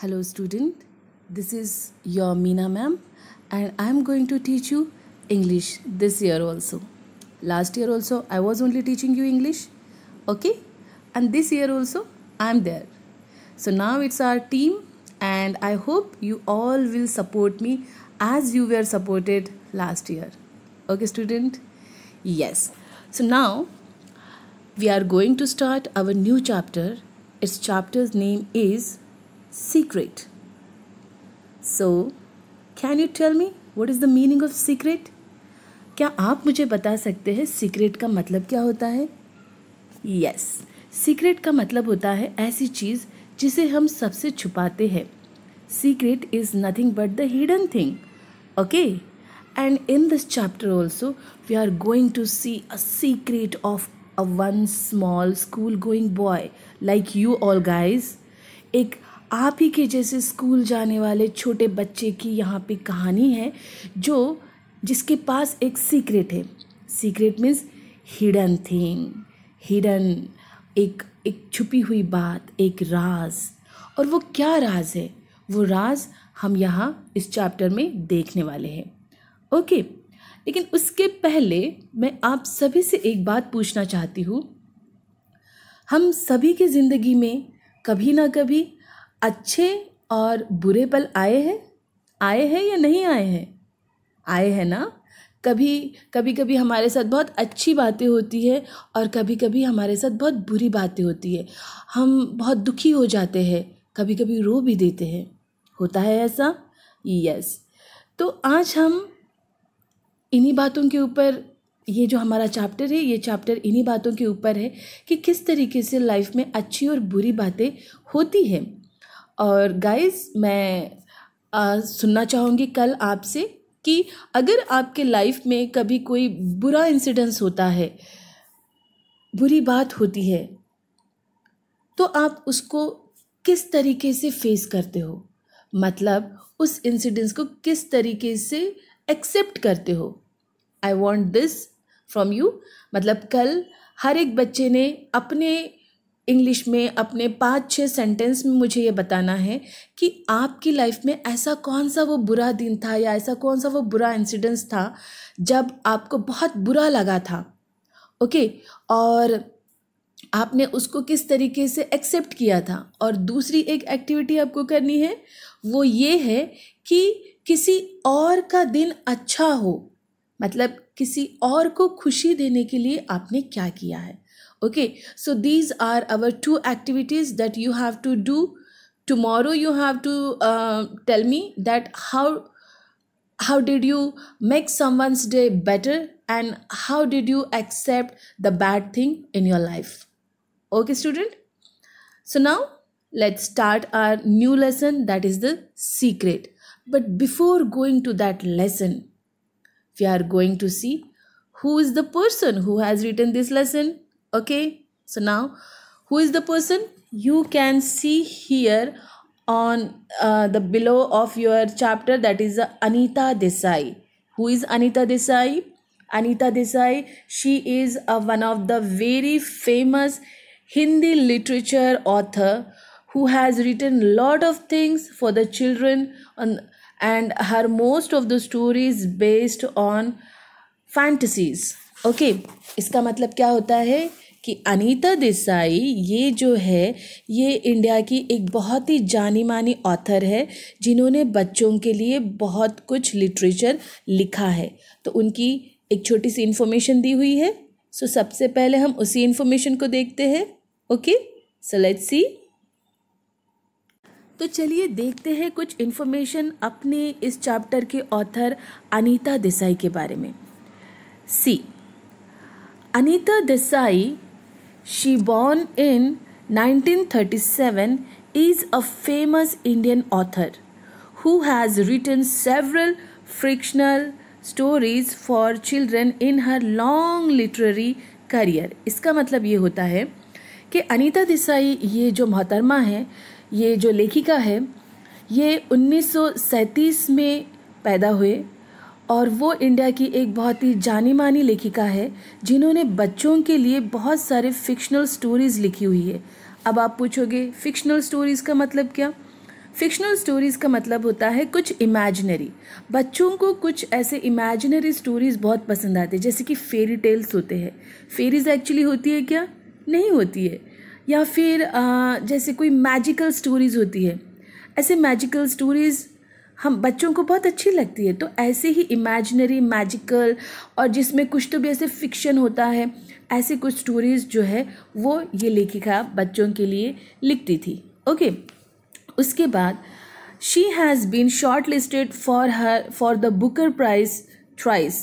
Hello student, this is your Meena ma'am and I am going to teach you English this year also. Last year also I was only teaching you English, okay? And this year also I am there. So now it's our team and I hope you all will support me as you were supported last year. Okay student? Yes. So now we are going to start our new chapter. Its chapter's name is secret. So, can you tell me what is the meaning of secret? क्या आप मुझे बता सकते हैं secret का मतलब क्या होता है यस सीक्रेट का मतलब होता है ऐसी चीज़ जिसे हम सबसे छुपाते हैं secret is nothing but the hidden thing okay and in this chapter also we are going to see a secret of a one small school going boy like you all guys एक आप ही के जैसे school जाने वाले छोटे बच्चे की यहाँ पे कहानी है जो जिसके पास एक सीक्रेट है secret means hidden thing hidden एक एक छुपी हुई बात एक राज और वो क्या राज है वो राज हम यहाँ इस चैप्टर में देखने वाले हैं ओके लेकिन उसके पहले मैं आप सभी से एक बात पूछना चाहती हूँ हम सभी की ज़िंदगी में कभी ना कभी अच्छे और बुरे पल आए हैं आए हैं या नहीं आए हैं आए हैं ना कभी कभी कभी हमारे साथ बहुत अच्छी बातें होती है और कभी कभी हमारे साथ बहुत बुरी बातें होती है हम बहुत दुखी हो जाते हैं कभी कभी रो भी देते हैं होता है ऐसा यस तो आज हम इन्हीं बातों के ऊपर ये जो हमारा चैप्टर है ये चैप्टर इन्हीं बातों के ऊपर है कि किस तरीके से लाइफ में अच्छी और बुरी बातें होती हैं और गाइस मैं आ, सुनना चाहूँगी कल आपसे कि अगर आपके लाइफ में कभी कोई बुरा इंसिडेंस होता है बुरी बात होती है तो आप उसको किस तरीके से फेस करते हो मतलब उस इंसिडेंस को किस तरीके से एक्सेप्ट करते हो I want this from you मतलब कल हर एक बच्चे ने अपने इंग्लिश में अपने पाँच छः सेंटेंस में मुझे ये बताना है कि आपकी लाइफ में ऐसा कौन सा वो बुरा दिन था या ऐसा कौन सा वो बुरा इंसिडेंस था जब आपको बहुत बुरा लगा था ओके और आपने उसको किस तरीके से एक्सेप्ट किया था और दूसरी एक एक्टिविटी आपको करनी है वो ये है कि किसी और का दिन अच्छा हो मतलब किसी और को खुशी देने के लिए आपने क्या किया है okay so these are our two activities that you have to do tomorrow you have to uh, tell me that how how did you make someone's day better and how did you accept the bad thing in your life okay student so now let's start our new lesson that is the secret but before going to that lesson we are going to see who is the person who has written this lesson okay so now who is the person you can see here on uh, the below of your chapter that is uh, anita desai who is anita desai anita desai she is a uh, one of the very famous hindi literature author who has written lot of things for the children on, and her most of the stories based on fantasies okay, iska matlab kya hota hai कि अनीता देसाई ये जो है ये India की एक बहुत ही जानी मानी ऑथर है जिन्होंने बच्चों के लिए बहुत कुछ लिटरेचर लिखा है तो उनकी एक छोटी सी इन्फॉर्मेशन दी हुई है सो so, सबसे पहले हम उसी इन्फॉर्मेशन को देखते हैं ओके सो लेट्स सी तो चलिए देखते हैं कुछ इन्फॉर्मेशन अपने इस चैप्टर के ऑथर अनीता देसाई के बारे में see Anita Desai She born in 1937 is a famous Indian author who has written several frictional stories for children in her long literary career इसका मतलब ये होता है कि अनीता देसाई ये जो मोहतरमा है ये जो लेखिका है ये 1937 में पैदा हुए और वो इंडिया की एक बहुत ही जानी मानी लेखिका है जिन्होंने बच्चों के लिए बहुत सारे फिक्शनल स्टोरीज़ लिखी हुई है अब आप पूछोगे फिक्शनल स्टोरीज़ का मतलब क्या फिक्शनल स्टोरीज़ का मतलब होता है कुछ इमेजनरी बच्चों को कुछ ऐसे इमेजनरी स्टोरीज़ बहुत पसंद आते हैं जैसे कि फेरी टेल्स होते हैं फेरीज एक्चुअली होती है क्या नहीं होती है या फिर आ, जैसे कोई मैजिकल स्टोरीज़ होती है ऐसे मैजिकल स्टोरीज़ हम हाँ, बच्चों को बहुत अच्छी लगती है तो ऐसे ही इमेजिनरी मैजिकल और जिसमें कुछ तो भी ऐसे फिक्शन होता है ऐसे कुछ स्टोरीज़ जो है वो ये लेखिका बच्चों के लिए लिखती थी ओके उसके बाद she has been short listed for her for the Booker prize thrice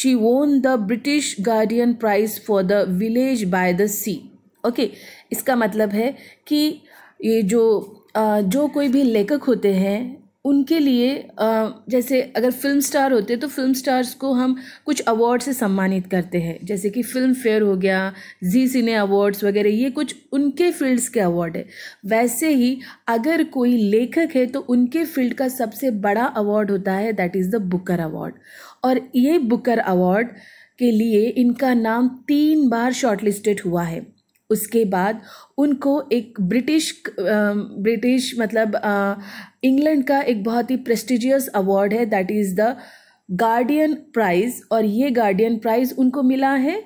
she won the British Guardian prize for the village by the sea okay इसका मतलब है कि ये जो जो कोई भी लेखक होते हैं उनके लिए जैसे अगर फिल्म स्टार होते तो फिल्म स्टार्स को हम कुछ अवार्ड से सम्मानित करते हैं जैसे कि फिल्म फेयर हो गया जी सिने अवार्ड्स वगैरह ये कुछ उनके फील्ड्स के अवार्ड है वैसे ही अगर कोई लेखक है तो उनके फील्ड का सबसे बड़ा अवार्ड होता है that is the Booker award और ये बुकर अवार्ड के लिए इनका नाम तीन बार शॉर्टलिस्टेड हुआ है उसके बाद उनको एक ब्रिटिश ब्रिटिश मतलब इंग्लैंड का एक बहुत ही प्रेस्टिजियस अवार्ड है that is the Guardian prize और ये गार्डियन प्राइज़ उनको मिला है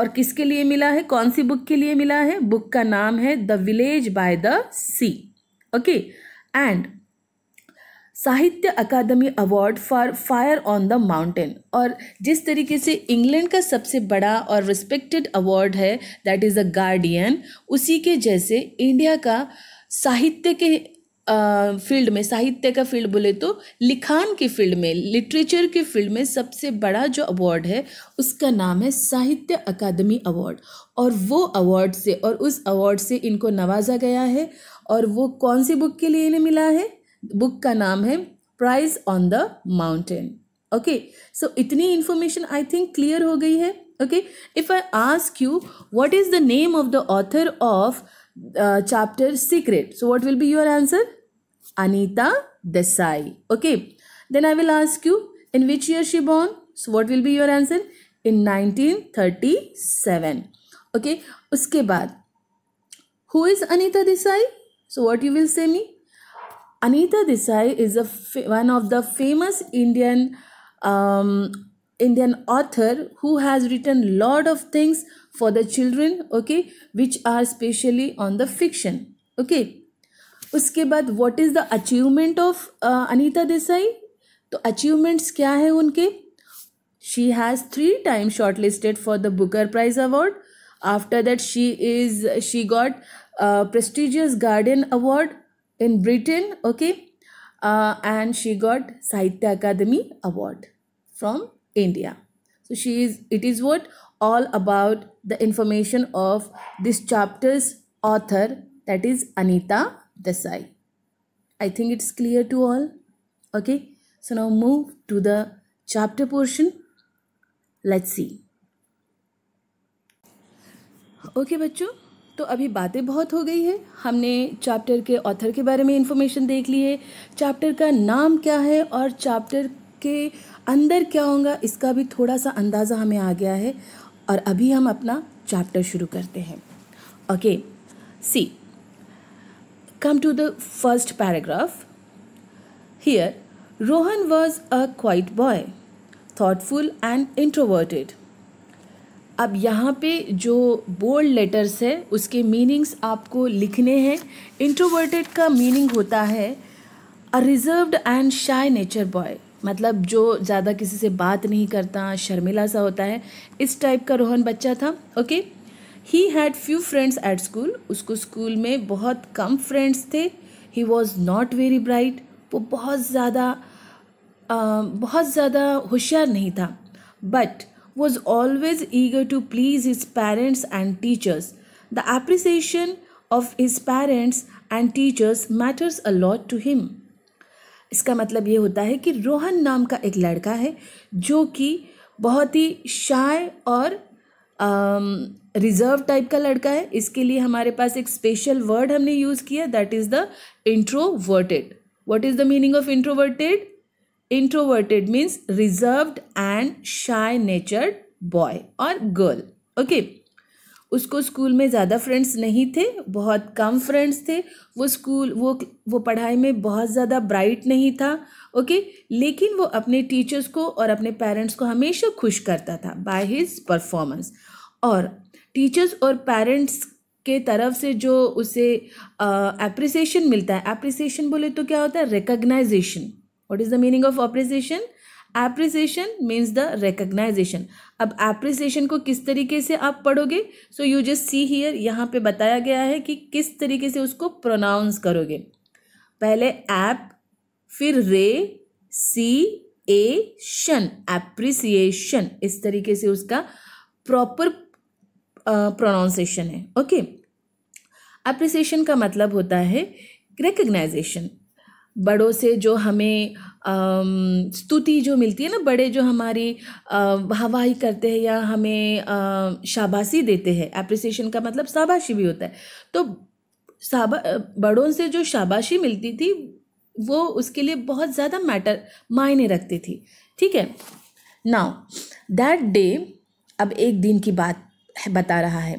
और किसके लिए मिला है कौन सी बुक के लिए मिला है बुक का नाम है the village by the sea okay and Sahitya Akademi award for fire on the mountain और जिस तरीके से इंग्लैंड का सबसे बड़ा और रिस्पेक्टेड अवार्ड है दैट इज़ अ गार्डियन उसी के जैसे इंडिया का साहित्य के फील्ड में साहित्य का फील्ड बोले तो लिखान के फील्ड में लिटरेचर के फील्ड में सबसे बड़ा जो अवार्ड है उसका नाम है साहित्य अकादमी अवार्ड और वो अवार्ड से और उस अवार्ड से इनको नवाजा गया है और वो कौन सी बुक के लिए इन्हें मिला है बुक का नाम है prize on the mountain okay so इतनी इन्फॉर्मेशन आई थिंक क्लियर हो गई है okay if I ask you what is the name of the author of chapter secret so what will be your answer Anita Desai okay then I will ask you in which year she born so what will be your answer in 1937 okay okay? उसके बाद who is Anita Desai so what you will say me Anita Desai is a one of the famous Indian um, Indian author who has written lot of things for the children okay which are specially on the fiction okay उसके बाद what is the achievement of Anita Desai तो achievements क्या है उनके she has three time short listed for the Booker prize award after that she is she got prestigious garden award in Britain, okay, uh, and she got Sahitya Academy Award from India. So she is, it is what all about the information of this chapter's author that is Anita Desai. I think it's clear to all. Okay, so now move to the chapter portion. Let's see. Okay, बच्चों तो अभी बातें बहुत हो गई है हमने chapter के ऑथर के बारे में इन्फॉर्मेशन देख ली है चैप्टर का नाम क्या है और चैप्टर के अंदर क्या होगा इसका भी थोड़ा सा अंदाज़ा हमें आ गया है और अभी हम अपना चैप्टर शुरू करते हैं okay see come to the first paragraph here Rohan was a quite boy thoughtful and introverted अब यहाँ पे जो बोल्ड लेटर्स है उसके मीनिंग्स आपको लिखने हैं इंट्रोवर्टेड का मीनिंग होता है a reserved and shy nature boy मतलब जो ज़्यादा किसी से बात नहीं करता शर्मिला सा होता है इस टाइप का रोहन बच्चा था okay he had few friends at school उसको स्कूल में बहुत कम फ्रेंड्स थे he was not very bright वो बहुत ज़्यादा बहुत ज़्यादा होशियार नहीं था but was always eager to please his parents and teachers. The appreciation of his parents and teachers matters a lot to him. इसका मतलब ये होता है कि रोहन नाम का एक लड़का है जो कि बहुत ही शाय और रिज़र्व um, टाइप का लड़का है इसके लिए हमारे पास एक स्पेशल वर्ड हमने यूज़ किया that is the introverted what is the meaning of introverted introverted means reserved and shy natured boy और girl okay उसको स्कूल में ज़्यादा फ्रेंड्स नहीं थे बहुत कम फ्रेंड्स थे वो स्कूल वो वो पढ़ाई में बहुत ज़्यादा ब्राइट नहीं था ओके लेकिन वो अपने टीचर्स को और अपने पेरेंट्स को हमेशा खुश करता था बाय हिज परफॉर्मेंस और टीचर्स और पेरेंट्स के तरफ से जो उसे अप्रिसिएशन मिलता है अप्रिसिएशन बोले तो क्या होता है recognisation what is the meaning of appreciation appreciation means the recognisation अब एप्रिसिएशन को किस तरीके से आप पढ़ोगे so you just see here यहाँ पे बताया गया है कि किस तरीके से उसको प्रोनाउंस करोगे पहले ऐप फिर रे सी ए शन एप्रिसिएशन इस तरीके से उसका प्रॉपर प्रोनाउंसिएशन है ओके okay? एप्रिसिएशन का मतलब होता है रिकग्नाइजेशन बड़ों से जो हमें स्तुति जो मिलती है ना बड़े जो हमारी वाहवाही करते हैं या हमें शाबाशी देते हैं एप्रिसिएशन का मतलब शाबाशी भी होता है तो साबा बड़ों से जो शाबाशी मिलती थी वो उसके लिए बहुत ज़्यादा मैटर मायने रखती थी ठीक है नाउ दैट डे अब एक दिन की बात है बता रहा है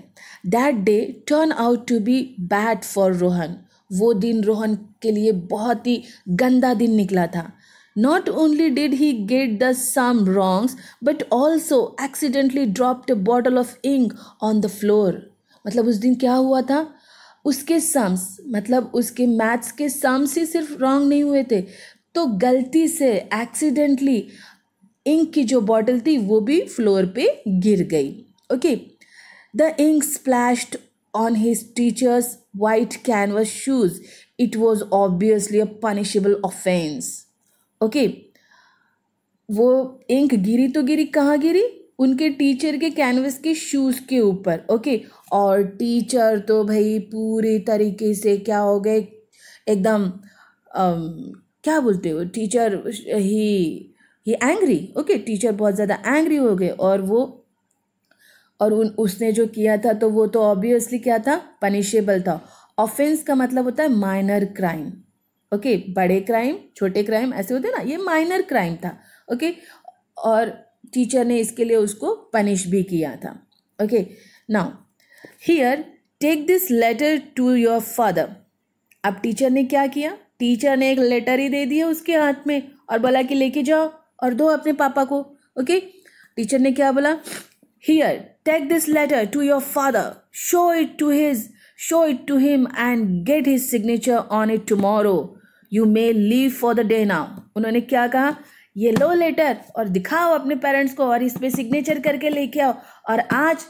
that day turn out to be bad for Rohan वो दिन रोहन के लिए बहुत ही गंदा दिन निकला था not only did he get the sum wrongs but also accidentally dropped a bottle of ink on the floor मतलब उस दिन क्या हुआ था उसके सम्स मतलब उसके मैथ्स के सम्स ही सिर्फ रॉन्ग नहीं हुए थे तो गलती से एक्सीडेंटली इंक की जो बॉटल थी वो भी फ्लोर पे गिर गई okay the ink splashed on his teacher's white canvas shoes. It was obviously a punishable offense. Okay. वो इंक गिरी तो गिरी कहाँ गिरी उनके टीचर के कैनवस के शूज़ के ऊपर ओके और टीचर तो भाई पूरे तरीके से क्या हो गए एकदम क्या बोलते हो teacher he he angry okay teacher बहुत ज़्यादा एंग्री हो गए और वो और उन उसने जो किया था तो वो तो ऑब्वियसली क्या था पनिशेबल था ऑफेंस का मतलब होता है माइनर क्राइम ओके बड़े क्राइम छोटे क्राइम ऐसे होते ना ये माइनर क्राइम था ओके और टीचर ने इसके लिए उसको पनिश भी किया था okay now here take this letter to your father अब टीचर ने क्या किया टीचर ने एक लेटर ही दे दिया उसके हाथ में और बोला कि लेके जाओ और दो अपने पापा को ओके टीचर ने क्या बोला Here, take this letter to your father, show it to his show it to him and get his signature on it tomorrow. You may leave for the day now. उन्होंने क्या कहा ये लो letter और दिखाओ अपने पेरेंट्स को और इस पर सिग्नेचर करके लेके आओ और आज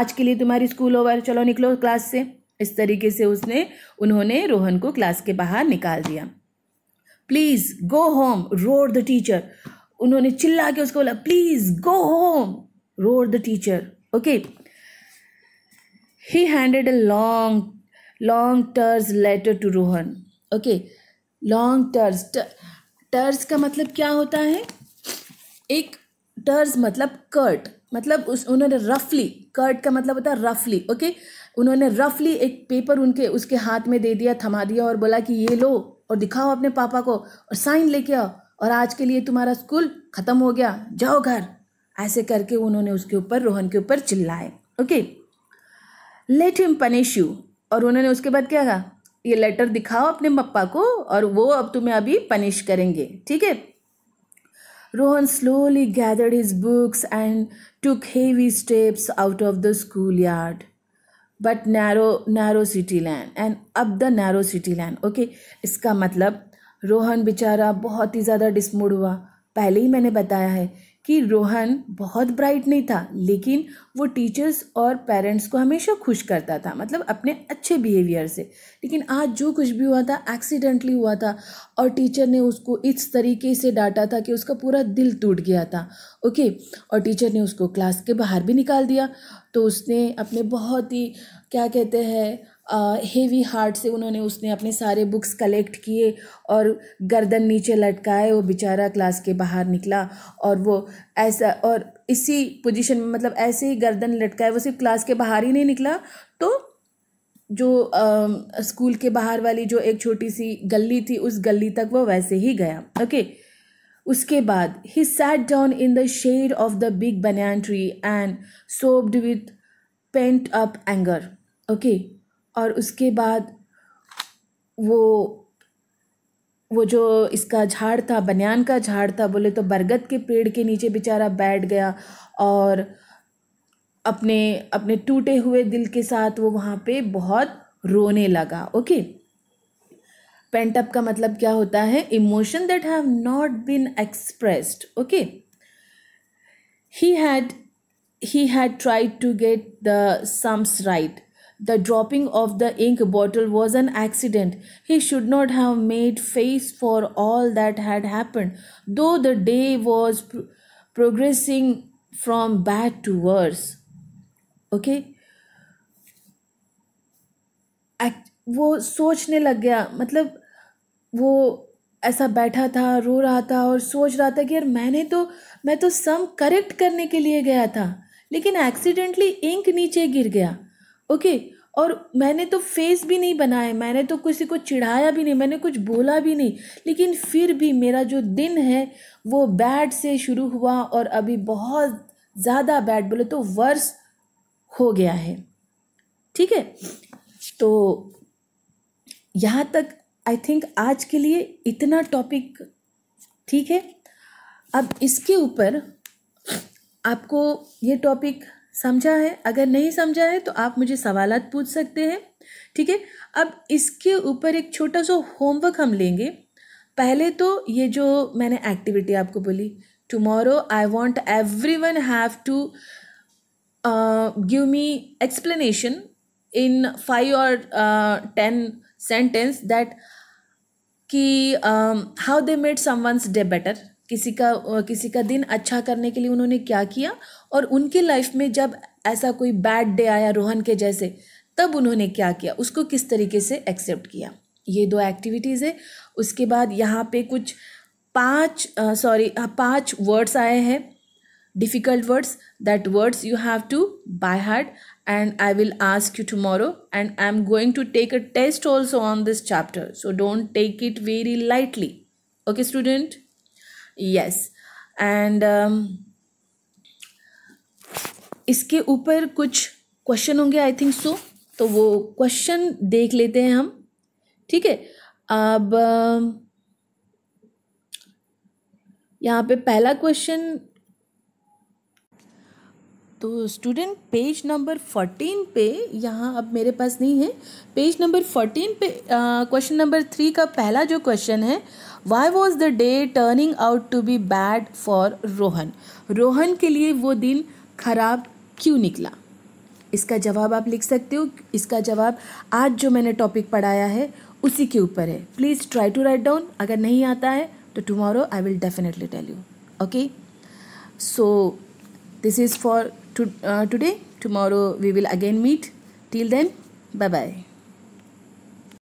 आज के लिए तुम्हारी स्कूल ओवर चलो निकलो क्लास से इस तरीके से उसने उन्होंने रोहन को क्लास के बाहर निकाल दिया please go home roared the teacher उन्होंने चिल्ला के उसको बोला please go home roared the teacher. Okay. He handed a long, long terse letter to Rohan. Okay. Long terse. Terse का मतलब क्या होता है एक टर्स मतलब कर्ट मतलब उस उन्होंने रफली कर्ट का मतलब होता है रफली ओके उन्होंने रफली एक पेपर उनके उसके हाथ में दे दिया थमा दिया और बोला कि ये लो और दिखाओ अपने पापा को और साइन लेके आओ और आज के लिए तुम्हारा स्कूल ख़त्म हो गया जाओ घर ऐसे करके उन्होंने उसके ऊपर रोहन के ऊपर चिल्लाए okay let him punish you और उन्होंने उसके बाद क्या कहा ये लेटर दिखाओ अपने पप्पा को और वो अब तुम्हें अभी पनिश करेंगे ठीक है Rohan slowly gathered his books and took heavy steps out of the school yard but narrow narrow city land and अब the narrow city land okay इसका मतलब रोहन बेचारा बहुत ही ज़्यादा डिसमूड हुआ पहले ही मैंने बताया है कि रोहन बहुत ब्राइट नहीं था लेकिन वो टीचर्स और पेरेंट्स को हमेशा खुश करता था मतलब अपने अच्छे बिहेवियर से लेकिन आज जो कुछ भी हुआ था एक्सीडेंटली हुआ था और टीचर ने उसको इस तरीके से डांटा था कि उसका पूरा दिल टूट गया था ओके और टीचर ने उसको क्लास के बाहर भी निकाल दिया तो उसने अपने बहुत ही क्या कहते हैं हेवी हार्ट से उन्होंने उसने अपने सारे बुक्स कलेक्ट किए और गर्दन नीचे लटकाए वो बेचारा क्लास के बाहर निकला और वो ऐसा और इसी पोजीशन में मतलब ऐसे ही गर्दन लटकाए वो सिर्फ क्लास के बाहर ही नहीं निकला तो जो आ, स्कूल के बाहर वाली जो एक छोटी सी गली थी उस गली तक वो वैसे ही गया ओके okay. उसके बाद he sat down in the shade of the big banyan tree and sobbed with pent up anger okay और उसके बाद वो वो जो इसका झाड़ था बनियान का झाड़ था बोले तो बरगद के पेड़ के नीचे बेचारा बैठ गया और अपने अपने टूटे हुए दिल के साथ वो वहाँ पे बहुत रोने लगा ओके पेंट अप का मतलब क्या होता है emotion that have not been expressed okay he had he had tried to get the sums right The dropping of the ink bottle was an accident. He should not have made face for all that had happened, though the day was pr progressing from bad to worse. Okay? Act, वो सोचने लग गया मतलब वो ऐसा बैठा था रो रहा था और सोच रहा था कि यार मैंने तो मैं तो सम करेक्ट करने के लिए गया था लेकिन एक्सीडेंटली इंक नीचे गिर गया ओके और मैंने तो फेस भी नहीं बनाया मैंने तो किसी को चिढ़ाया भी नहीं मैंने कुछ बोला भी नहीं लेकिन फिर भी मेरा जो दिन है वो बैड से शुरू हुआ और अभी बहुत ज़्यादा बैड बोले तो वर्ष हो गया है ठीक है तो यहाँ तक आई थिंक आज के लिए इतना टॉपिक ठीक है अब इसके ऊपर आपको ये टॉपिक समझा है अगर नहीं समझा है तो आप मुझे सवाल पूछ सकते हैं ठीक है अब इसके ऊपर एक छोटा सा होमवर्क हम लेंगे पहले तो ये जो मैंने एक्टिविटी आपको बोली tomorrow I want everyone have to give me explanation in five और टेन सेंटेंस दैट कि how they made one's day better किसी का किसी का दिन अच्छा करने के लिए उन्होंने क्या किया और उनके लाइफ में जब ऐसा कोई बैड डे आया रोहन के जैसे तब उन्होंने क्या किया उसको किस तरीके से एक्सेप्ट किया ये दो एक्टिविटीज़ है उसके बाद यहाँ पे कुछ पांच सॉरी हाँ, पांच वर्ड्स आए हैं difficult words that words you have to by heart and I will ask you and I am going to take a test also on this chapter so don't take it very lightly okay student yes and um, इसके ऊपर कुछ question होंगे I think so तो वो question देख लेते हैं हम ठीक है अब um, यहाँ पे पहला क्वेश्चन तो स्टूडेंट पेज नंबर फोर्टीन पे यहाँ अब मेरे पास नहीं है पेज नंबर फोर्टीन पे क्वेश्चन नंबर थ्री का पहला जो क्वेश्चन है why was the day turning out to be bad for Rohan Rohan के लिए वो दिन खराब क्यों निकला इसका जवाब आप लिख सकते हो इसका जवाब आज जो मैंने टॉपिक पढ़ाया है उसी के ऊपर है please try to write down अगर नहीं आता है तो tomorrow I will definitely tell you okay so this is for to, uh, today. Tomorrow we will again meet. Till then, bye bye.